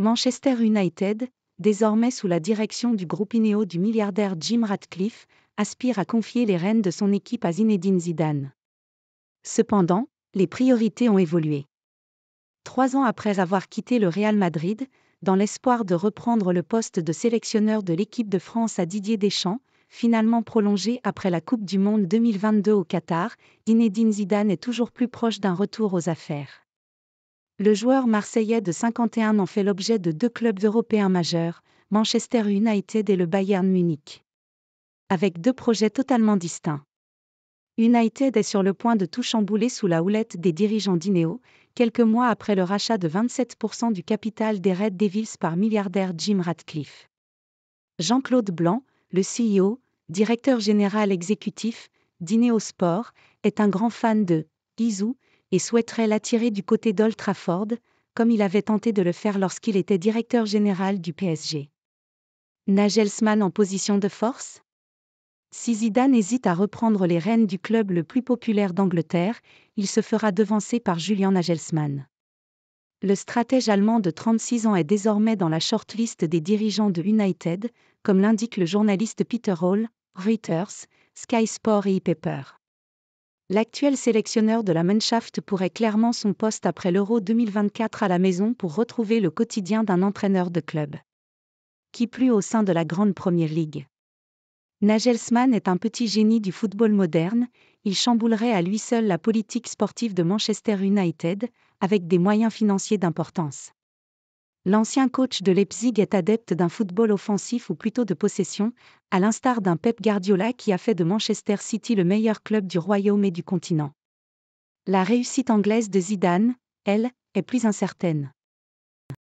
Manchester United, désormais sous la direction du groupe Inéo du milliardaire Jim Ratcliffe, aspire à confier les rênes de son équipe à Zinedine Zidane. Cependant, les priorités ont évolué. Trois ans après avoir quitté le Real Madrid, dans l'espoir de reprendre le poste de sélectionneur de l'équipe de France à Didier Deschamps, finalement prolongé après la Coupe du Monde 2022 au Qatar, Zinedine Zidane est toujours plus proche d'un retour aux affaires. Le joueur marseillais de 51 ans fait l'objet de deux clubs européens majeurs, Manchester United et le Bayern Munich. Avec deux projets totalement distincts. United est sur le point de tout chambouler sous la houlette des dirigeants d'Ineo, quelques mois après le rachat de 27% du capital des Red Devils par milliardaire Jim Ratcliffe. Jean-Claude Blanc, le CEO, directeur général exécutif d'Ineo Sport, est un grand fan de Izu et souhaiterait l'attirer du côté d'Old Trafford, comme il avait tenté de le faire lorsqu'il était directeur général du PSG. Nagelsmann en position de force Si Zidane hésite à reprendre les rênes du club le plus populaire d'Angleterre, il se fera devancer par Julian Nagelsmann. Le stratège allemand de 36 ans est désormais dans la shortlist des dirigeants de United, comme l'indique le journaliste Peter Hall, Reuters, Sky Sport et e-paper. L'actuel sélectionneur de la Mannschaft pourrait clairement son poste après l'Euro 2024 à la maison pour retrouver le quotidien d'un entraîneur de club. Qui plus au sein de la grande première ligue. Nagelsmann est un petit génie du football moderne, il chamboulerait à lui seul la politique sportive de Manchester United, avec des moyens financiers d'importance. L'ancien coach de Leipzig est adepte d'un football offensif ou plutôt de possession, à l'instar d'un Pep Guardiola qui a fait de Manchester City le meilleur club du royaume et du continent. La réussite anglaise de Zidane, elle, est plus incertaine.